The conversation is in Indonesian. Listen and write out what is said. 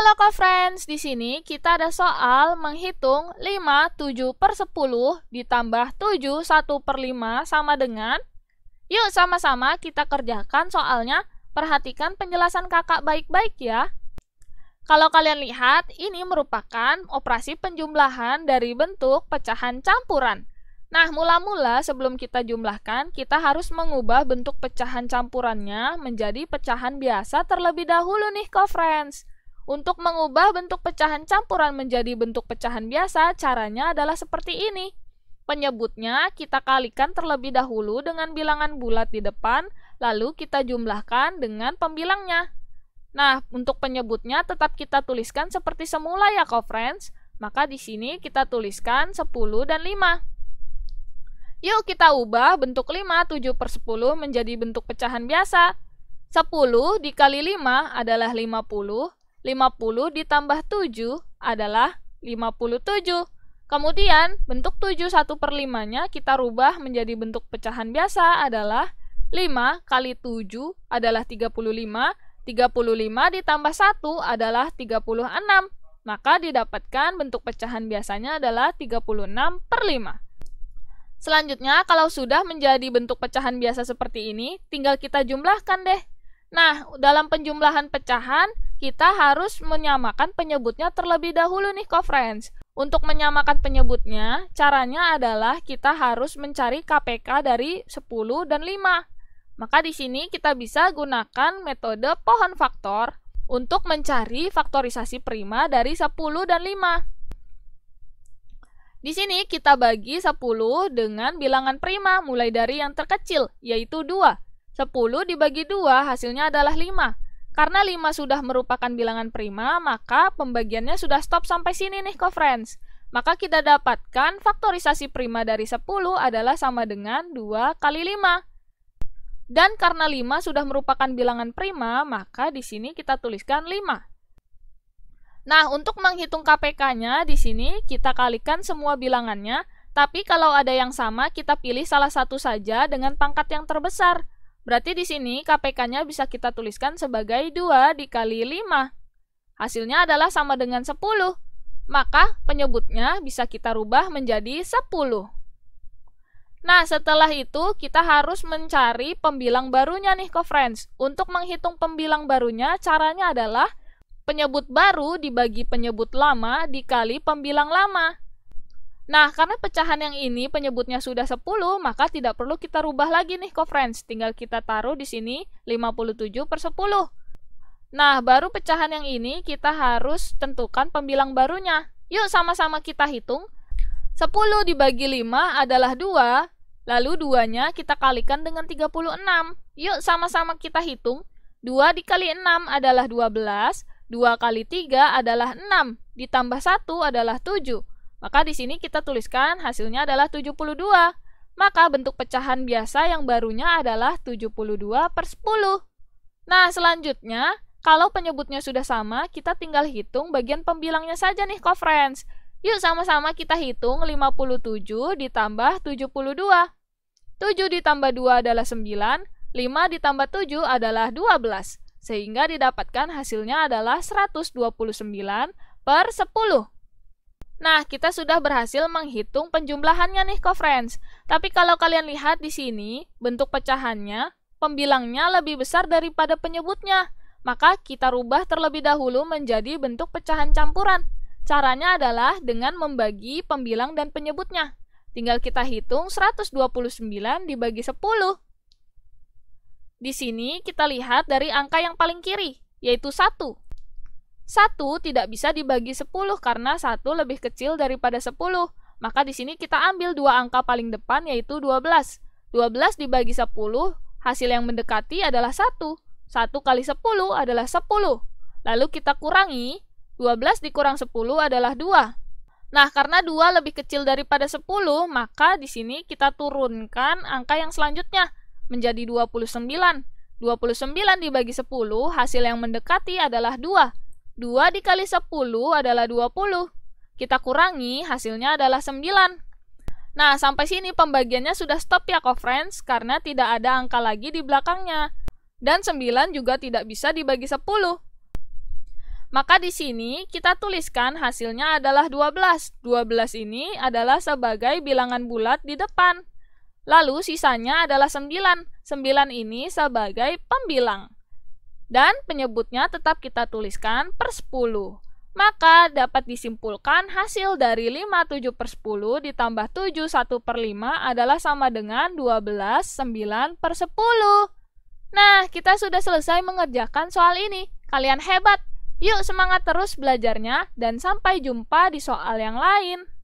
Halo co-friends, di sini kita ada soal menghitung 5 7 per 10 ditambah 7 1 per 5 sama dengan Yuk sama-sama kita kerjakan soalnya, perhatikan penjelasan kakak baik-baik ya Kalau kalian lihat, ini merupakan operasi penjumlahan dari bentuk pecahan campuran Nah, mula-mula sebelum kita jumlahkan, kita harus mengubah bentuk pecahan campurannya menjadi pecahan biasa terlebih dahulu nih, co-friends. Untuk mengubah bentuk pecahan campuran menjadi bentuk pecahan biasa, caranya adalah seperti ini. Penyebutnya kita kalikan terlebih dahulu dengan bilangan bulat di depan, lalu kita jumlahkan dengan pembilangnya. Nah, untuk penyebutnya tetap kita tuliskan seperti semula ya, co-friends. Maka di sini kita tuliskan 10 dan 5. Yuk kita ubah bentuk 5, 7 per 10 menjadi bentuk pecahan biasa. 10 dikali 5 adalah 50, 50 ditambah 7 adalah 57. Kemudian, bentuk 7 1 per 5-nya kita rubah menjadi bentuk pecahan biasa adalah 5 kali 7 adalah 35, 35 ditambah 1 adalah 36. Maka didapatkan bentuk pecahan biasanya adalah 36 per 5. Selanjutnya, kalau sudah menjadi bentuk pecahan biasa seperti ini, tinggal kita jumlahkan deh. Nah, dalam penjumlahan pecahan, kita harus menyamakan penyebutnya terlebih dahulu nih co-friends. Untuk menyamakan penyebutnya, caranya adalah kita harus mencari KPK dari 10 dan 5. Maka di sini kita bisa gunakan metode pohon faktor untuk mencari faktorisasi prima dari 10 dan 5. Di sini kita bagi 10 dengan bilangan prima mulai dari yang terkecil, yaitu 2. 10 dibagi 2 hasilnya adalah 5. Karena 5 sudah merupakan bilangan prima, maka pembagiannya sudah stop sampai sini nih, kau friends. Maka kita dapatkan faktorisasi prima dari 10 adalah sama dengan 2 kali 5. Dan karena 5 sudah merupakan bilangan prima, maka di sini kita tuliskan 5. Nah, untuk menghitung KPK-nya, di sini kita kalikan semua bilangannya, tapi kalau ada yang sama, kita pilih salah satu saja dengan pangkat yang terbesar. Berarti di sini KPK-nya bisa kita tuliskan sebagai 2 dikali 5. Hasilnya adalah sama dengan 10. Maka penyebutnya bisa kita rubah menjadi 10. Nah, setelah itu kita harus mencari pembilang barunya nih ke friends. Untuk menghitung pembilang barunya, caranya adalah penyebut baru dibagi penyebut lama dikali pembilang lama. Nah, karena pecahan yang ini penyebutnya sudah 10, maka tidak perlu kita rubah lagi nih, co-friends. Tinggal kita taruh di sini 57 per 10. Nah, baru pecahan yang ini kita harus tentukan pembilang barunya. Yuk sama-sama kita hitung. 10 dibagi 5 adalah 2, lalu 2-nya kita kalikan dengan 36. Yuk sama-sama kita hitung. 2 dikali 6 adalah 12, 2 kali 3 adalah 6, ditambah 1 adalah 7. Maka di sini kita tuliskan hasilnya adalah 72. Maka bentuk pecahan biasa yang barunya adalah 72 per 10. Nah, selanjutnya, kalau penyebutnya sudah sama, kita tinggal hitung bagian pembilangnya saja nih, friends. Yuk sama-sama kita hitung 57 ditambah 72. 7 ditambah 2 adalah 9, 5 ditambah 7 adalah 12, sehingga didapatkan hasilnya adalah 129 per 10. Nah, kita sudah berhasil menghitung penjumlahannya nih, co-friends. Tapi kalau kalian lihat di sini, bentuk pecahannya, pembilangnya lebih besar daripada penyebutnya. Maka kita rubah terlebih dahulu menjadi bentuk pecahan campuran. Caranya adalah dengan membagi pembilang dan penyebutnya. Tinggal kita hitung 129 dibagi 10. Di sini kita lihat dari angka yang paling kiri, yaitu 1. 1 tidak bisa dibagi 10 karena 1 lebih kecil daripada 10. Maka di sini kita ambil dua angka paling depan yaitu 12. 12 dibagi 10, hasil yang mendekati adalah 1. 1 kali 10 adalah 10. Lalu kita kurangi, 12 dikurang 10 adalah 2. Nah, karena 2 lebih kecil daripada 10, maka di sini kita turunkan angka yang selanjutnya menjadi 29. 29 dibagi 10, hasil yang mendekati adalah 2. 2 dikali 10 adalah 20. Kita kurangi, hasilnya adalah 9. Nah, sampai sini pembagiannya sudah stop ya, co-friends, karena tidak ada angka lagi di belakangnya. Dan 9 juga tidak bisa dibagi 10. Maka di sini kita tuliskan hasilnya adalah 12. 12 ini adalah sebagai bilangan bulat di depan. Lalu sisanya adalah 9. 9 ini sebagai pembilang dan penyebutnya tetap kita tuliskan per 10. Maka dapat disimpulkan hasil dari 57 per 10 ditambah 7 1 per 5 adalah sama dengan 12 9 per 10. Nah, kita sudah selesai mengerjakan soal ini. Kalian hebat! Yuk semangat terus belajarnya dan sampai jumpa di soal yang lain.